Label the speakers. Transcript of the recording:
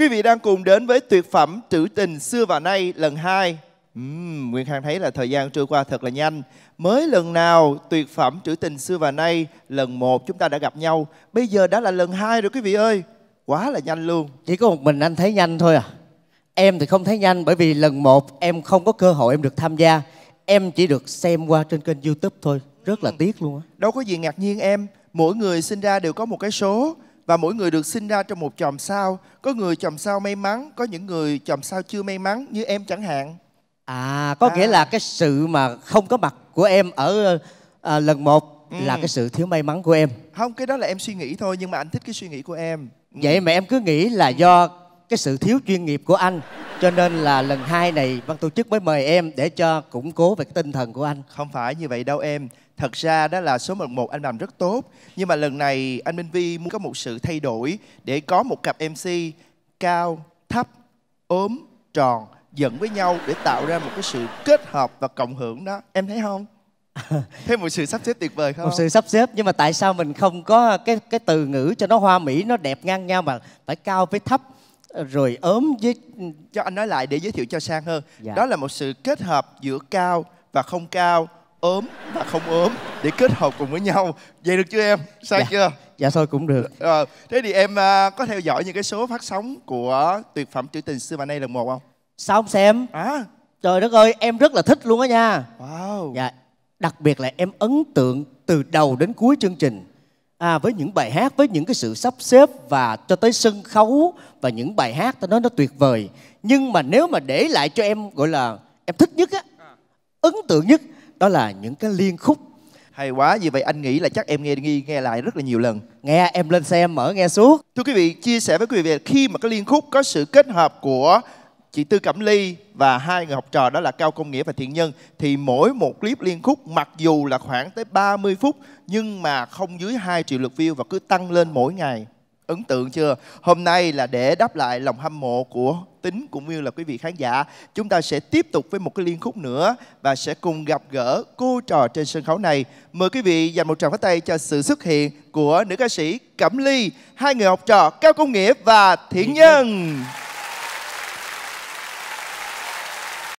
Speaker 1: Quý vị đang cùng đến với tuyệt phẩm trữ tình xưa và nay lần 2. Uhm, Nguyên Khang thấy là thời gian trôi qua thật là nhanh. Mới lần nào tuyệt phẩm trữ tình xưa và nay
Speaker 2: lần 1 chúng ta đã gặp nhau. Bây giờ đã là lần 2 rồi quý vị ơi. Quá là nhanh luôn. Chỉ có một mình anh thấy nhanh thôi à. Em thì không thấy nhanh bởi vì lần 1 em không có cơ hội em được tham gia. Em chỉ được xem qua trên kênh YouTube thôi. Rất là tiếc luôn á. Đâu có gì ngạc nhiên
Speaker 1: em. Mỗi người sinh ra đều có một cái số và mỗi người được sinh ra trong một chòm sao có người chòm sao may mắn có những
Speaker 2: người chòm sao chưa may mắn như em chẳng hạn à có à. nghĩa là cái sự mà không có mặt của em ở à, lần một ừ. là cái sự thiếu may mắn của em
Speaker 1: không cái đó là em suy nghĩ thôi nhưng mà anh thích cái suy nghĩ của em
Speaker 2: ừ. vậy mà em cứ nghĩ là do cái sự thiếu chuyên nghiệp của anh cho nên là lần hai này ban tổ chức mới mời em để cho củng cố về cái tinh thần của anh không phải như vậy đâu em thật ra đó là số 11 anh làm rất
Speaker 1: tốt nhưng mà lần này anh Minh Vi muốn có một sự thay đổi để có một cặp MC
Speaker 2: cao thấp
Speaker 1: ốm tròn dẫn với nhau để tạo ra một cái sự kết
Speaker 2: hợp và cộng hưởng đó em thấy không thêm một sự sắp xếp tuyệt vời không một sự sắp xếp nhưng mà tại sao mình không có cái cái từ ngữ cho nó hoa mỹ nó đẹp ngang nhau mà phải cao với thấp rồi ốm với cho anh nói lại để giới thiệu cho sang hơn dạ. đó là một sự kết hợp
Speaker 1: giữa cao và không cao ốm và không ốm để kết hợp cùng với nhau vậy được chưa em sai dạ. chưa
Speaker 2: dạ thôi cũng được
Speaker 1: à, thế thì em à, có theo dõi những cái số phát sóng của tuyệt phẩm trữ tình xưa và nay lần một không sao không xem à trời đất ơi em rất là
Speaker 2: thích luôn á nha wow dạ đặc biệt là em ấn tượng từ đầu đến cuối chương trình à, với những bài hát với những cái sự sắp xếp và cho tới sân khấu và những bài hát tôi nói nó tuyệt vời nhưng mà nếu mà để lại cho em gọi là em thích nhất á à. ấn tượng nhất đó là những cái liên khúc hay quá vì vậy anh nghĩ là chắc em nghe
Speaker 1: nghe, nghe lại rất là nhiều lần nghe em lên xe em mở nghe suốt thưa quý vị chia sẻ với quý vị khi mà cái liên khúc có sự kết hợp của chị Tư Cẩm Ly và hai người học trò đó là Cao Công Nghĩa và Thiện Nhân thì mỗi một clip liên khúc mặc dù là khoảng tới 30 phút nhưng mà không dưới 2 triệu lượt view và cứ tăng lên mỗi ngày. Ấn tượng chưa? Hôm nay là để đáp lại lòng hâm mộ của Tính cũng như là quý vị khán giả. Chúng ta sẽ tiếp tục với một cái liên khúc nữa và sẽ cùng gặp gỡ cô trò trên sân khấu này. Mời quý vị dành một tràng phát tay cho sự xuất hiện của nữ ca sĩ Cẩm Ly, hai người học trò Cao Công Nghĩa và Thiện Nhân.